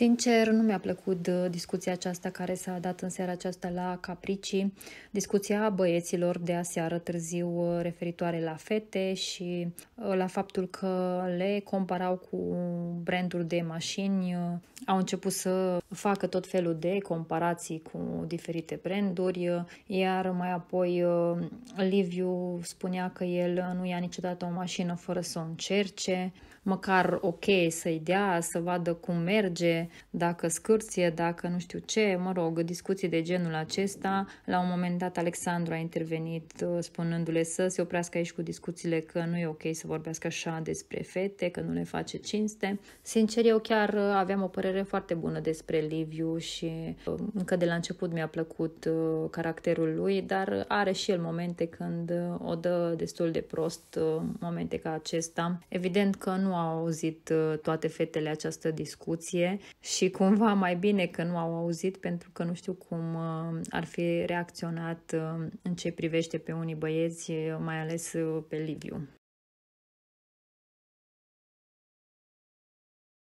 Sincer, nu mi-a plăcut uh, discuția aceasta care s-a dat în seara aceasta la Capricii, discuția băieților de aseară târziu uh, referitoare la fete și uh, la faptul că le comparau cu branduri de mașini. Au început să facă tot felul de comparații cu diferite branduri, iar mai apoi Liviu spunea că el nu ia niciodată o mașină fără să o încerce, măcar ok să-i dea, să vadă cum merge, dacă scârție, dacă nu știu ce, mă rog, discuții de genul acesta. La un moment dat Alexandru a intervenit uh, spunându-le să se oprească aici cu discuțiile că nu e ok să vorbească așa despre fete, că nu le face cinste. Sincer, eu chiar uh, aveam o părere foarte bună despre Liviu și uh, încă de la început mi-a plăcut caracterul lui, dar are și el momente când o dă destul de prost, momente ca acesta. Evident că nu au auzit toate fetele această discuție, și cumva mai bine că nu au auzit pentru că nu știu cum uh, ar fi reacționat uh, în ce privește pe unii băieți, uh, mai ales pe Liviu.